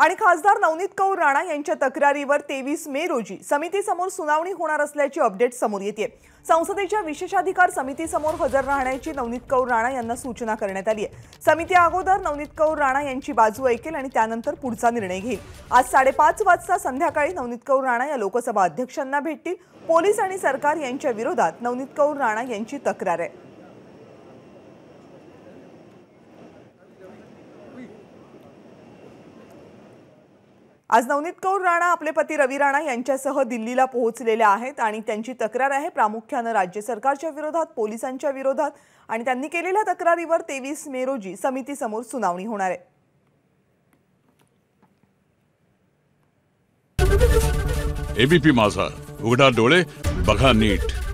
आणि खासदार नवनीत कौर राणा यांच्या तक्रारीवर तेवीस मे रोजी समितीसमोर सुनावणी होणार असल्याची अपडेट समोर येते संसदेच्या विशेषाधिकार समितीसमोर हजर राहण्याची नवनीत कौर राणा यांना सूचना करण्यात आली आहे समिती अगोदर नवनीत कौर राणा यांची बाजू ऐकेल आणि त्यानंतर पुढचा निर्णय घेईल आज साडेपाच वाजता संध्याकाळी नवनीत कौर राणा या लोकसभा अध्यक्षांना भेटतील पोलीस आणि सरकार यांच्या विरोधात नवनीत कौर राणा यांची तक्रार आहे आज नवनीत कौर राणा आपले पती रवी राणा यांच्यासह दिल्लीला पोहोचलेल्या आहेत आणि त्यांची तक्रार आहे प्रामुख्यानं राज्य सरकारच्या विरोधात पोलिसांच्या विरोधात आणि त्यांनी केलेल्या तक्रारीवर तेवीस मे रोजी समितीसमोर सुनावणी होणार आहे एबीपी माझा उघडा डोळे बघा नीट